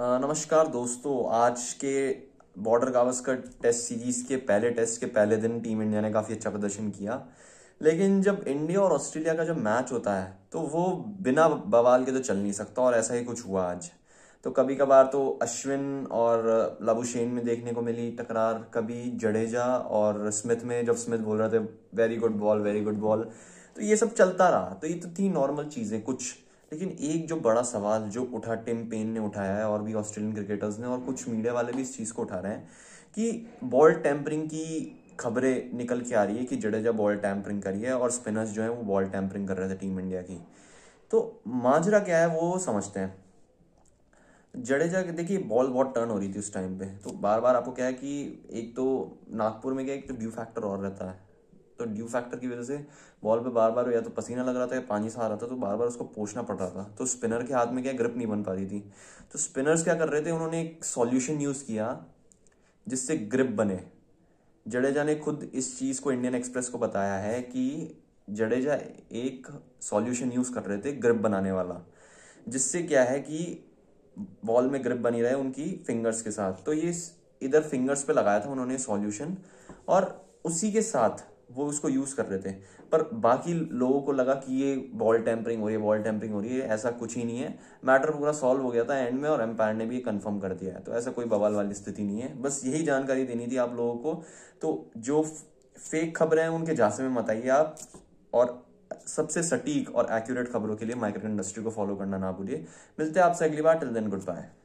नमस्कार दोस्तों आज के बॉर्डर गावस्कर टेस्ट सीरीज के पहले टेस्ट के पहले दिन टीम इंडिया ने काफ़ी अच्छा प्रदर्शन किया लेकिन जब इंडिया और ऑस्ट्रेलिया का जब मैच होता है तो वो बिना बवाल के तो चल नहीं सकता और ऐसा ही कुछ हुआ आज तो कभी कभार तो अश्विन और लबुशेन में देखने को मिली टकरार कभी जडेजा और स्मिथ में जब स्मिथ बोल रहे थे very good ball very good ball तो ये सब चलता रहा तो ये तो थी नॉर्मल चीज़ें कुछ लेकिन एक जो बड़ा सवाल जो उठा टिम पेन ने उठाया है और भी ऑस्ट्रेलियन क्रिकेटर्स ने और कुछ मीडिया वाले भी इस चीज़ को उठा रहे हैं कि बॉल टैंपरिंग की खबरें निकल के आ रही है कि जडेजा बॉल टैंपरिंग करी है और स्पिनर्स जो है वो बॉल टैंपरिंग कर रहे थे टीम इंडिया की तो माजरा क्या है वो समझते हैं जडेजा के देखिए बॉल बहुत टर्न हो रही थी उस टाइम पे तो बार बार आपको क्या है कि एक तो नागपुर में क्या एक तो ड्यू फैक्टर और रहता है तो ड्यू फैक्टर की वजह से बॉल पे बार बार या तो पसीना लग रहा था या पानी सा रहा था तो बार बार उसको पोछना पड़ रहा था तो स्पिनर के हाथ में क्या ग्रिप नहीं बन पा रही थी तो स्पिनर्स क्या कर रहे थे उन्होंने एक सॉल्यूशन यूज़ किया जिससे ग्रिप बने जडेजा ने खुद इस चीज़ को इंडियन एक्सप्रेस को बताया है कि जडेजा एक सॉल्यूशन यूज़ कर रहे थे ग्रिप बनाने वाला जिससे क्या है कि बॉल में ग्रिप बनी रहे उनकी फिंगर्स के साथ तो ये इधर फिंगर्स पे लगाया था उन्होंने सॉल्यूशन और उसी के साथ वो उसको यूज़ कर रहे थे पर बाकी लोगों को लगा कि ये बॉल टेम्परिंग हो रही है बॉल टेम्परिंग हो रही है ऐसा कुछ ही नहीं है मैटर पूरा सॉल्व हो गया था एंड में और एम्पायर ने भी कंफर्म कर दिया है तो ऐसा कोई बवाल वाली स्थिति नहीं है बस यही जानकारी देनी थी आप लोगों को तो जो फेक खबरें हैं उनके झांसे में मत आइए आप और सबसे सटीक और एक्यूरेट खबरों के लिए माइक्रो इंडस्ट्री को फॉलो करना ना भूलिए मिलते हैं आपसे अगली बार टिल देन गुड बाय